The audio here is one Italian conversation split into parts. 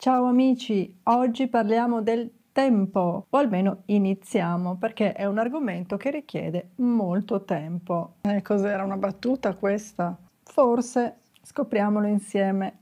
Ciao amici, oggi parliamo del tempo, o almeno iniziamo, perché è un argomento che richiede molto tempo. Eh, cos'era una battuta questa? Forse scopriamolo insieme.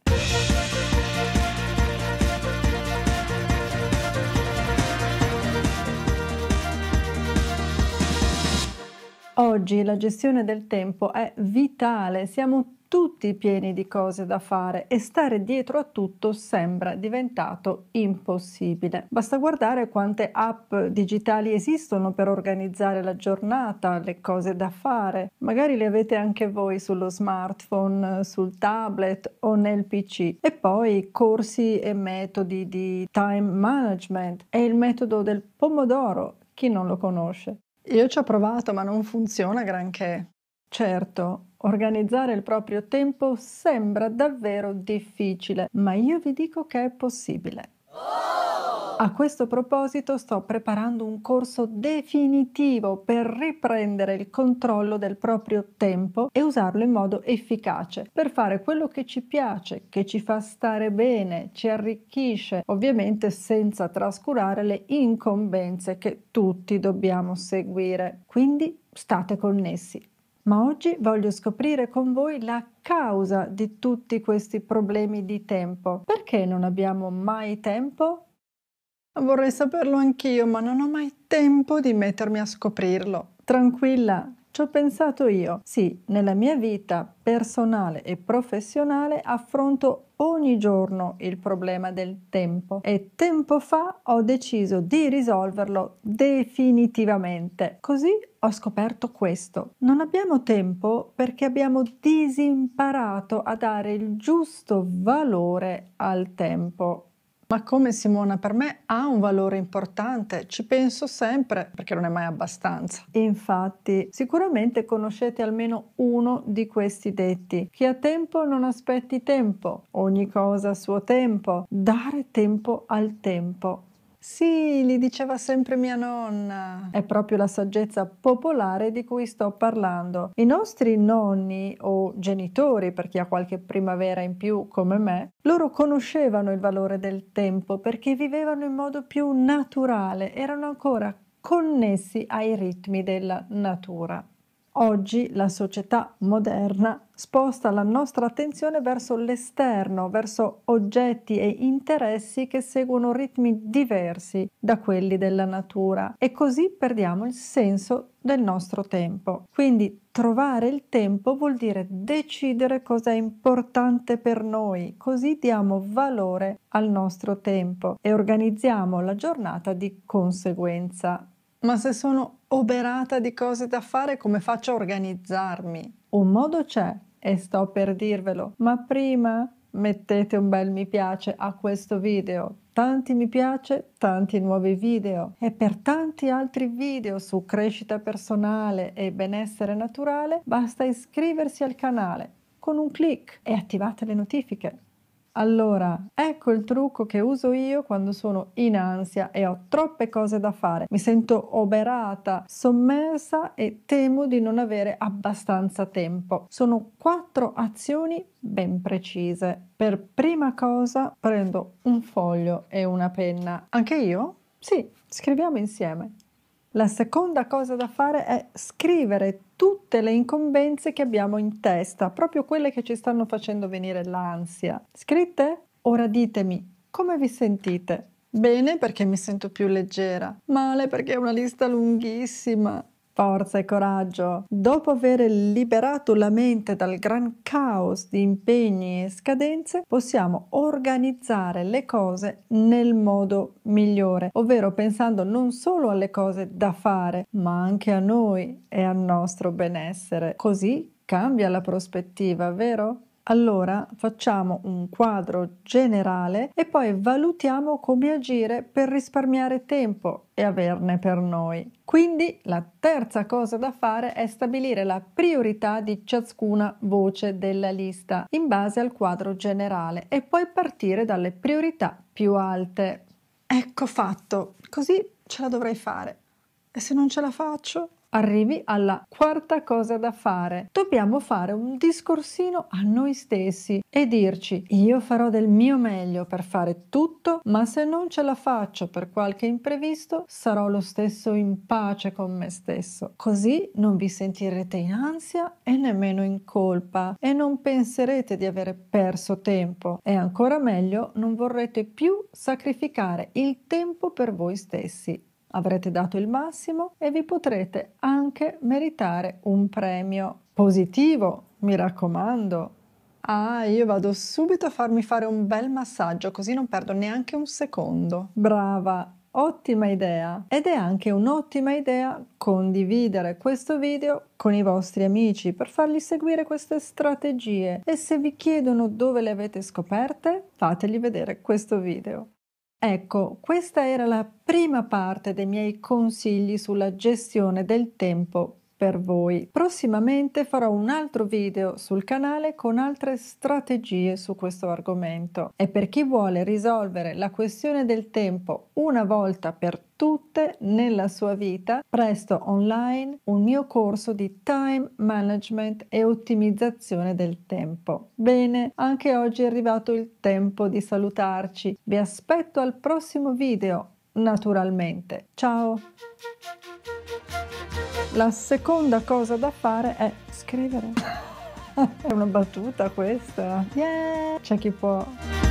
Oggi la gestione del tempo è vitale, siamo tutti pieni di cose da fare e stare dietro a tutto sembra diventato impossibile. Basta guardare quante app digitali esistono per organizzare la giornata, le cose da fare. Magari le avete anche voi sullo smartphone, sul tablet o nel PC. E poi corsi e metodi di time management e il metodo del pomodoro, chi non lo conosce. Io ci ho provato, ma non funziona granché. Certo, organizzare il proprio tempo sembra davvero difficile, ma io vi dico che è possibile. Oh! A questo proposito sto preparando un corso definitivo per riprendere il controllo del proprio tempo e usarlo in modo efficace per fare quello che ci piace, che ci fa stare bene, ci arricchisce, ovviamente senza trascurare le incombenze che tutti dobbiamo seguire. Quindi state connessi. Ma oggi voglio scoprire con voi la causa di tutti questi problemi di tempo. Perché non abbiamo mai tempo? Vorrei saperlo anch'io, ma non ho mai tempo di mettermi a scoprirlo. Tranquilla, ci ho pensato io. Sì, nella mia vita personale e professionale affronto ogni giorno il problema del tempo e tempo fa ho deciso di risolverlo definitivamente. Così ho scoperto questo. Non abbiamo tempo perché abbiamo disimparato a dare il giusto valore al tempo ma come Simona, per me ha un valore importante, ci penso sempre perché non è mai abbastanza. Infatti, sicuramente conoscete almeno uno di questi detti. Chi ha tempo non aspetti tempo, ogni cosa a suo tempo, dare tempo al tempo. Sì, gli diceva sempre mia nonna. È proprio la saggezza popolare di cui sto parlando. I nostri nonni o genitori, per chi ha qualche primavera in più come me, loro conoscevano il valore del tempo perché vivevano in modo più naturale, erano ancora connessi ai ritmi della natura. Oggi la società moderna sposta la nostra attenzione verso l'esterno, verso oggetti e interessi che seguono ritmi diversi da quelli della natura e così perdiamo il senso del nostro tempo. Quindi trovare il tempo vuol dire decidere cosa è importante per noi, così diamo valore al nostro tempo e organizziamo la giornata di conseguenza. Ma se sono oberata di cose da fare, come faccio a organizzarmi? Un modo c'è e sto per dirvelo, ma prima mettete un bel mi piace a questo video. Tanti mi piace, tanti nuovi video e per tanti altri video su crescita personale e benessere naturale basta iscriversi al canale con un clic e attivate le notifiche. Allora, ecco il trucco che uso io quando sono in ansia e ho troppe cose da fare. Mi sento oberata, sommersa e temo di non avere abbastanza tempo. Sono quattro azioni ben precise. Per prima cosa prendo un foglio e una penna. Anche io? Sì, scriviamo insieme. La seconda cosa da fare è scrivere tutte le incombenze che abbiamo in testa, proprio quelle che ci stanno facendo venire l'ansia. Scritte? Ora ditemi come vi sentite. Bene perché mi sento più leggera, male perché è una lista lunghissima, forza e coraggio. Dopo aver liberato la mente dal gran caos di impegni e scadenze, possiamo organizzare le cose nel modo migliore, ovvero pensando non solo alle cose da fare, ma anche a noi e al nostro benessere. Così cambia la prospettiva, vero? Allora facciamo un quadro generale e poi valutiamo come agire per risparmiare tempo e averne per noi. Quindi la terza cosa da fare è stabilire la priorità di ciascuna voce della lista in base al quadro generale e poi partire dalle priorità più alte. Ecco fatto, così ce la dovrei fare. E se non ce la faccio? arrivi alla quarta cosa da fare. Dobbiamo fare un discorsino a noi stessi e dirci io farò del mio meglio per fare tutto, ma se non ce la faccio per qualche imprevisto, sarò lo stesso in pace con me stesso. Così non vi sentirete in ansia e nemmeno in colpa e non penserete di aver perso tempo e ancora meglio non vorrete più sacrificare il tempo per voi stessi avrete dato il massimo e vi potrete anche meritare un premio positivo, mi raccomando. Ah, io vado subito a farmi fare un bel massaggio così non perdo neanche un secondo. Brava, ottima idea ed è anche un'ottima idea condividere questo video con i vostri amici per fargli seguire queste strategie e se vi chiedono dove le avete scoperte fategli vedere questo video. Ecco, questa era la prima parte dei miei consigli sulla gestione del tempo per voi. Prossimamente farò un altro video sul canale con altre strategie su questo argomento e per chi vuole risolvere la questione del tempo una volta per tutte nella sua vita, presto online un mio corso di time management e ottimizzazione del tempo. Bene, anche oggi è arrivato il tempo di salutarci. Vi aspetto al prossimo video, naturalmente. Ciao! La seconda cosa da fare è scrivere. è una battuta questa. Yeah! C'è chi può.